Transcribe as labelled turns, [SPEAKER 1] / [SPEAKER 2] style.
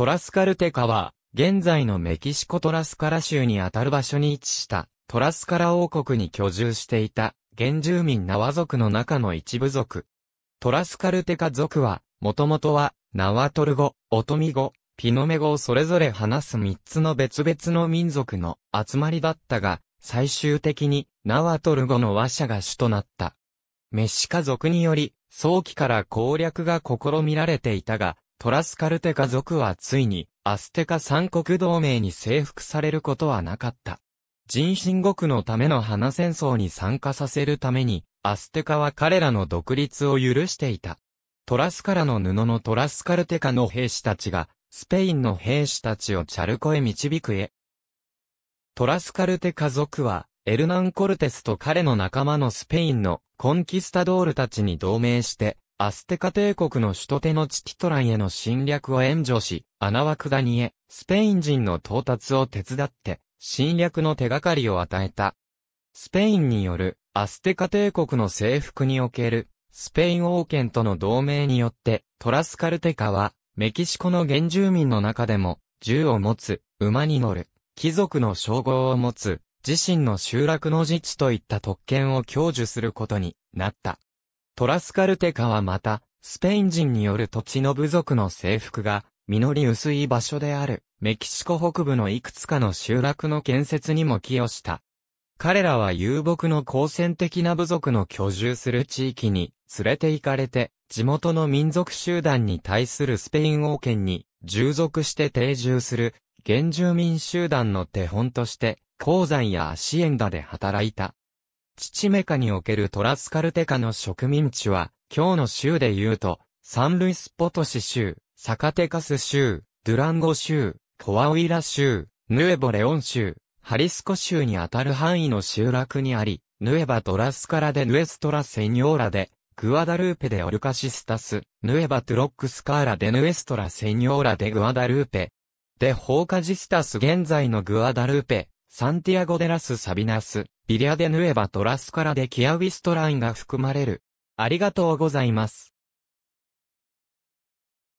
[SPEAKER 1] トラスカルテカは、現在のメキシコトラスカラ州にあたる場所に位置した、トラスカラ王国に居住していた、原住民ナワ族の中の一部族。トラスカルテカ族は、もともとは、ナワトル語、オトミ語、ピノメ語をそれぞれ話す三つの別々の民族の集まりだったが、最終的にナワトル語の和者が主となった。メシカ族により、早期から攻略が試みられていたが、トラスカルテカ族はついに、アステカ三国同盟に征服されることはなかった。人心国のための花戦争に参加させるために、アステカは彼らの独立を許していた。トラスカラの布のトラスカルテカの兵士たちが、スペインの兵士たちをチャルコへ導くへ。トラスカルテカ族は、エルナン・コルテスと彼の仲間のスペインのコンキスタドールたちに同盟して、アステカ帝国の首都テノチティトランへの侵略を援助し、アナワクダニへ、スペイン人の到達を手伝って、侵略の手がかりを与えた。スペインによる、アステカ帝国の征服における、スペイン王権との同盟によって、トラスカルテカは、メキシコの原住民の中でも、銃を持つ、馬に乗る、貴族の称号を持つ、自身の集落の自治といった特権を享受することになった。トラスカルテカはまた、スペイン人による土地の部族の征服が、実り薄い場所である、メキシコ北部のいくつかの集落の建設にも寄与した。彼らは遊牧の好戦的な部族の居住する地域に連れて行かれて、地元の民族集団に対するスペイン王権に従属して定住する、原住民集団の手本として、鉱山やアシエンダで働いた。チチメカにおけるトラスカルテカの植民地は、今日の州で言うと、サンルイスポトシ州、サカテカス州、ドゥランゴ州、コアウイラ州、ヌエボレオン州、ハリスコ州にあたる範囲の集落にあり、ヌエバトラスカラでヌエストラセニョーラで、グアダルーペでオルカシスタス、ヌエバトロックスカーラでヌエストラセニョーラでグアダルーペ。で、ホーカジスタス現在のグアダルーペ、サンティアゴデラス・サビナス、ビリアデヌエバ・トラスカラデキアウィストラインが含まれる。ありがとうございます。